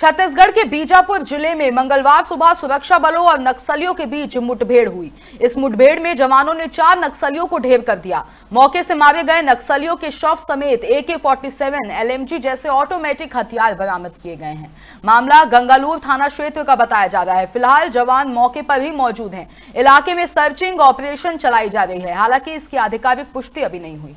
छत्तीसगढ़ के बीजापुर जिले में मंगलवार सुबह सुरक्षा बलों और नक्सलियों के बीच मुठभेड़ हुई इस मुठभेड़ में जवानों ने चार नक्सलियों को ढेर कर दिया मौके से मारे गए नक्सलियों के शव समेत ए के फोर्टी सेवन जैसे ऑटोमेटिक हथियार बरामद किए गए हैं मामला गंगालूर थाना क्षेत्र का बताया जा रहा है फिलहाल जवान मौके पर ही मौजूद है इलाके में सर्चिंग ऑपरेशन चलाई जा रही है हालांकि इसकी आधिकारिक पुष्टि अभी नहीं हुई